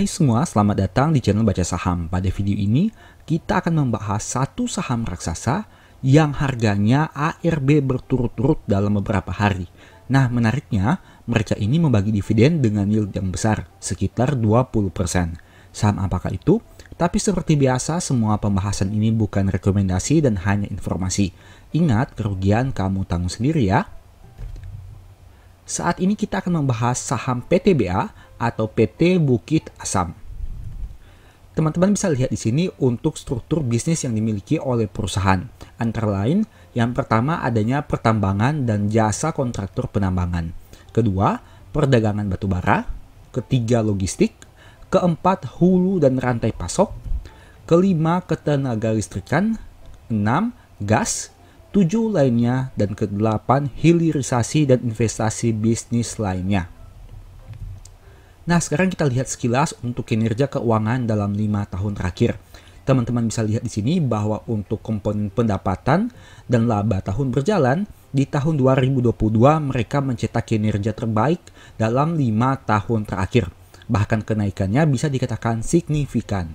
Hai semua, selamat datang di channel Baca Saham. Pada video ini, kita akan membahas satu saham raksasa yang harganya ARB berturut-turut dalam beberapa hari. Nah, menariknya, mereka ini membagi dividen dengan yield yang besar, sekitar 20%. Saham apakah itu? Tapi seperti biasa, semua pembahasan ini bukan rekomendasi dan hanya informasi. Ingat, kerugian kamu tanggung sendiri ya. Saat ini kita akan membahas saham PTBA atau PT Bukit Asam. Teman-teman bisa lihat di sini untuk struktur bisnis yang dimiliki oleh perusahaan. Antara lain, yang pertama adanya pertambangan dan jasa kontraktor penambangan. Kedua, perdagangan batubara. Ketiga, logistik. Keempat, hulu dan rantai pasok. Kelima, ketenaga listrikan. Enam, gas tujuh lainnya, dan kedelapan hilirisasi dan investasi bisnis lainnya. Nah, sekarang kita lihat sekilas untuk kinerja keuangan dalam lima tahun terakhir. Teman-teman bisa lihat di sini bahwa untuk komponen pendapatan dan laba tahun berjalan, di tahun 2022 mereka mencetak kinerja terbaik dalam lima tahun terakhir. Bahkan kenaikannya bisa dikatakan signifikan.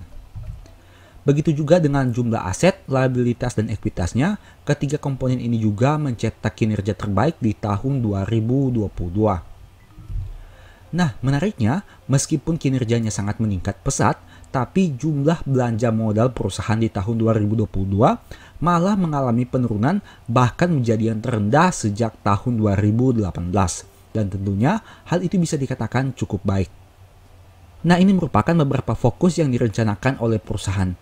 Begitu juga dengan jumlah aset, liabilitas, dan ekuitasnya, ketiga komponen ini juga mencetak kinerja terbaik di tahun 2022. Nah, menariknya, meskipun kinerjanya sangat meningkat pesat, tapi jumlah belanja modal perusahaan di tahun 2022 malah mengalami penurunan bahkan menjadi yang terendah sejak tahun 2018. Dan tentunya hal itu bisa dikatakan cukup baik. Nah, ini merupakan beberapa fokus yang direncanakan oleh perusahaan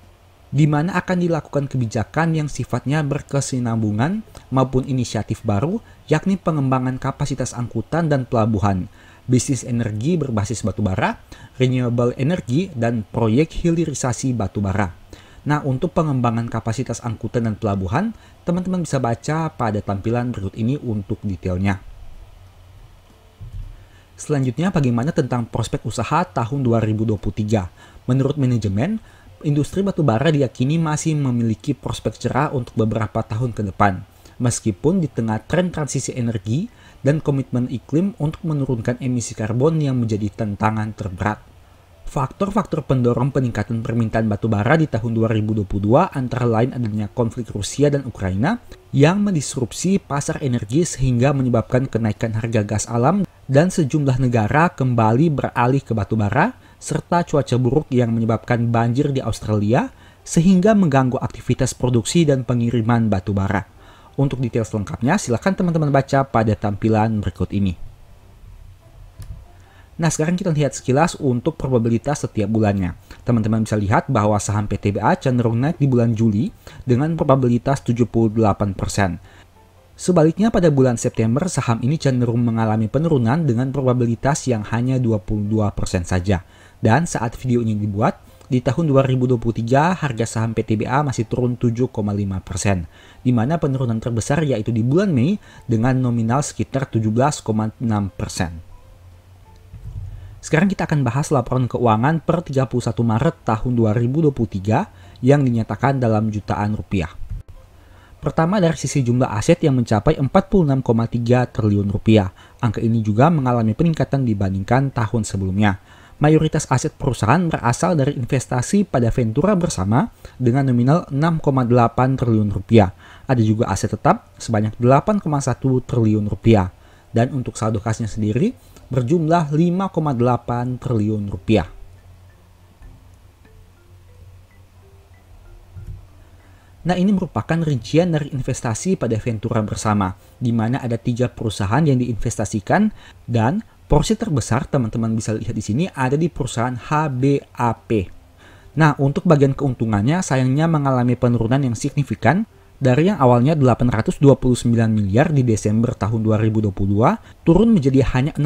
di mana akan dilakukan kebijakan yang sifatnya berkesinambungan maupun inisiatif baru, yakni pengembangan kapasitas angkutan dan pelabuhan, bisnis energi berbasis batubara, renewable energy, dan proyek hilirisasi batubara. Nah, untuk pengembangan kapasitas angkutan dan pelabuhan, teman-teman bisa baca pada tampilan berikut ini untuk detailnya. Selanjutnya, bagaimana tentang prospek usaha tahun 2023? Menurut manajemen, industri batubara diyakini masih memiliki prospek cerah untuk beberapa tahun ke depan, meskipun di tengah tren transisi energi dan komitmen iklim untuk menurunkan emisi karbon yang menjadi tantangan terberat. Faktor-faktor pendorong peningkatan permintaan batubara di tahun 2022 antara lain adanya konflik Rusia dan Ukraina yang mendisrupsi pasar energi sehingga menyebabkan kenaikan harga gas alam dan sejumlah negara kembali beralih ke batubara serta cuaca buruk yang menyebabkan banjir di Australia sehingga mengganggu aktivitas produksi dan pengiriman batu bara. Untuk detail selengkapnya, silakan teman-teman baca pada tampilan berikut ini. Nah, sekarang kita lihat sekilas untuk probabilitas setiap bulannya. Teman-teman bisa lihat bahwa saham PTBA cenderung naik di bulan Juli dengan probabilitas 78%. Sebaliknya pada bulan September saham ini cenderung mengalami penurunan dengan probabilitas yang hanya 22% saja. Dan saat video ini dibuat, di tahun 2023 harga saham PTBA masih turun 7,5%, di mana penurunan terbesar yaitu di bulan Mei dengan nominal sekitar 17,6%. Sekarang kita akan bahas laporan keuangan per 31 Maret tahun 2023 yang dinyatakan dalam jutaan rupiah. Pertama dari sisi jumlah aset yang mencapai 46,3 triliun rupiah. Angka ini juga mengalami peningkatan dibandingkan tahun sebelumnya. Mayoritas aset perusahaan berasal dari investasi pada Ventura bersama dengan nominal 6,8 triliun rupiah. Ada juga aset tetap sebanyak 8,1 triliun rupiah. Dan untuk saldo kasnya sendiri berjumlah 5,8 triliun rupiah. Nah ini merupakan rincian dari investasi pada Ventura bersama, di mana ada tiga perusahaan yang diinvestasikan dan porsi terbesar teman-teman bisa lihat di sini ada di perusahaan HBAP. Nah untuk bagian keuntungannya sayangnya mengalami penurunan yang signifikan dari yang awalnya 829 miliar di Desember tahun 2022 turun menjadi hanya 61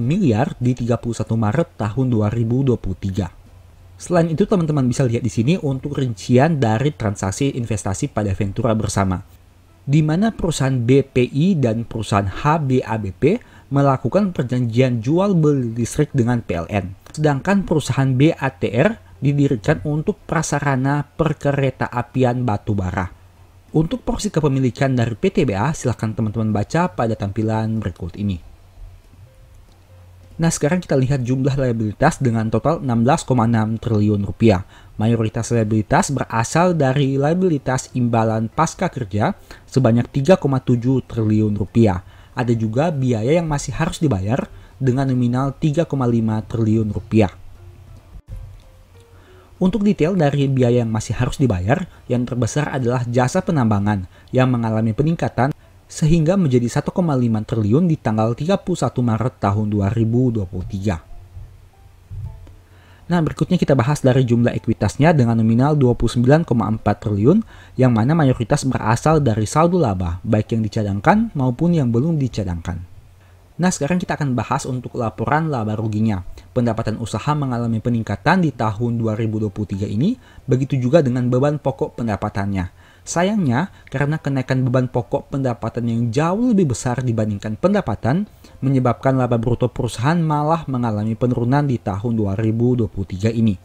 miliar di 31 Maret tahun 2023. Selain itu, teman-teman bisa lihat di sini untuk rincian dari transaksi investasi pada Ventura bersama, di mana perusahaan BPI dan perusahaan HBABP melakukan perjanjian jual beli listrik dengan PLN. Sedangkan perusahaan BATR didirikan untuk prasarana perkereta apian Batubara. Untuk porsi kepemilikan dari PTBA, silahkan teman-teman baca pada tampilan berikut ini. Nah sekarang kita lihat jumlah liabilitas dengan total 16,6 triliun rupiah. Mayoritas liabilitas berasal dari liabilitas imbalan pasca kerja sebanyak 3,7 triliun rupiah. Ada juga biaya yang masih harus dibayar dengan nominal 3,5 triliun rupiah. Untuk detail dari biaya yang masih harus dibayar, yang terbesar adalah jasa penambangan yang mengalami peningkatan sehingga menjadi 1,5 triliun di tanggal 31 Maret tahun 2023. Nah, berikutnya kita bahas dari jumlah ekuitasnya dengan nominal 29,4 triliun yang mana mayoritas berasal dari saldo laba, baik yang dicadangkan maupun yang belum dicadangkan. Nah, sekarang kita akan bahas untuk laporan laba ruginya. Pendapatan usaha mengalami peningkatan di tahun 2023 ini, begitu juga dengan beban pokok pendapatannya. Sayangnya, karena kenaikan beban pokok pendapatan yang jauh lebih besar dibandingkan pendapatan, menyebabkan laba bruto perusahaan malah mengalami penurunan di tahun 2023 ini.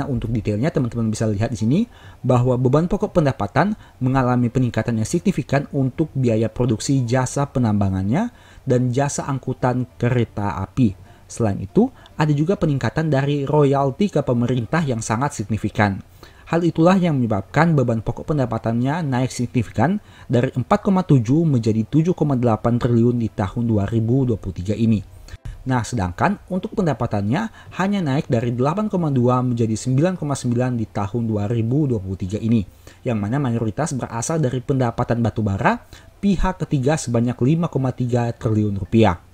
Nah, untuk detailnya teman-teman bisa lihat di sini bahwa beban pokok pendapatan mengalami peningkatan yang signifikan untuk biaya produksi jasa penambangannya dan jasa angkutan kereta api. Selain itu, ada juga peningkatan dari royalti ke pemerintah yang sangat signifikan. Hal itulah yang menyebabkan beban pokok pendapatannya naik signifikan dari 4,7 menjadi 7,8 triliun di tahun 2023 ini. Nah, sedangkan untuk pendapatannya hanya naik dari 8,2 menjadi 9,9 di tahun 2023 ini, yang mana mayoritas berasal dari pendapatan batubara pihak ketiga sebanyak 5,3 triliun rupiah.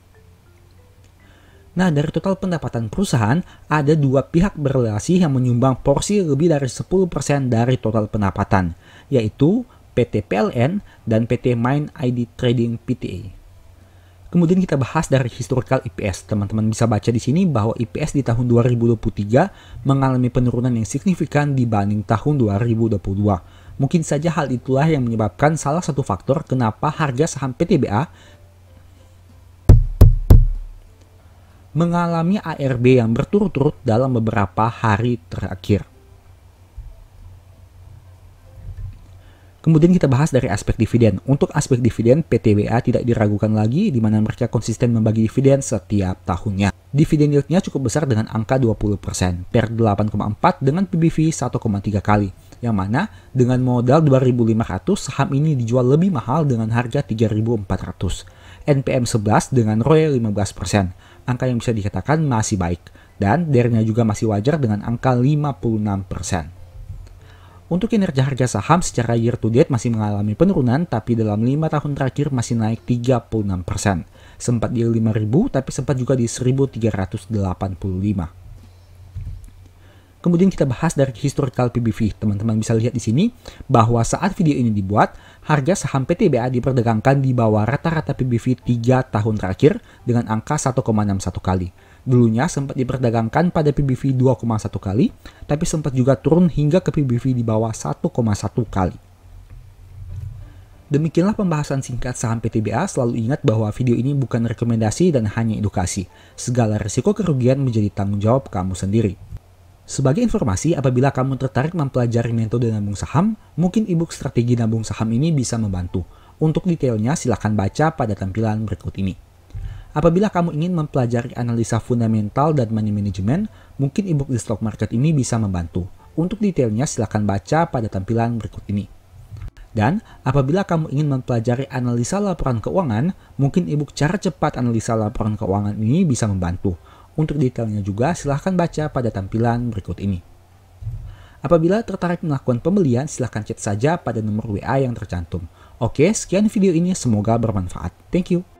Nah, dari total pendapatan perusahaan, ada dua pihak berrelasi yang menyumbang porsi lebih dari 10% dari total pendapatan, yaitu PT PLN dan PT Mind ID Trading PTA. Kemudian kita bahas dari historical IPS. Teman-teman bisa baca di sini bahwa IPS di tahun 2023 mengalami penurunan yang signifikan dibanding tahun 2022. Mungkin saja hal itulah yang menyebabkan salah satu faktor kenapa harga saham PTBA mengalami ARB yang berturut-turut dalam beberapa hari terakhir. Kemudian kita bahas dari aspek dividen. Untuk aspek dividen, PTWA tidak diragukan lagi di mana mereka konsisten membagi dividen setiap tahunnya. Dividen yieldnya cukup besar dengan angka 20%, per 8,4 dengan PBV 1,3 kali. Yang mana dengan modal 2.500 saham ini dijual lebih mahal dengan harga 3.400. NPM 11 dengan ROE 15%, angka yang bisa dikatakan masih baik, dan dernya juga masih wajar dengan angka 56%. Untuk kinerja harga saham secara year to date masih mengalami penurunan tapi dalam 5 tahun terakhir masih naik 36%. Sempat di 5000 tapi sempat juga di 1385. Kemudian kita bahas dari historical PBV. Teman-teman bisa lihat di sini bahwa saat video ini dibuat, harga saham PTBA diperdagangkan di bawah rata-rata PBV 3 tahun terakhir dengan angka 1,61 kali. Dulunya sempat diperdagangkan pada PBV 2,1 kali, tapi sempat juga turun hingga ke PBV di bawah 1,1 kali. Demikianlah pembahasan singkat saham PTBA. Selalu ingat bahwa video ini bukan rekomendasi dan hanya edukasi. Segala risiko kerugian menjadi tanggung jawab kamu sendiri. Sebagai informasi, apabila kamu tertarik mempelajari metode nabung saham, mungkin e strategi nabung saham ini bisa membantu. Untuk detailnya, silahkan baca pada tampilan berikut ini. Apabila kamu ingin mempelajari analisa fundamental dan money management, mungkin e di stock market ini bisa membantu. Untuk detailnya, silahkan baca pada tampilan berikut ini. Dan apabila kamu ingin mempelajari analisa laporan keuangan, mungkin e cara cepat analisa laporan keuangan ini bisa membantu. Untuk detailnya juga silahkan baca pada tampilan berikut ini. Apabila tertarik melakukan pembelian, silahkan chat saja pada nomor WA yang tercantum. Oke, sekian video ini, semoga bermanfaat. Thank you.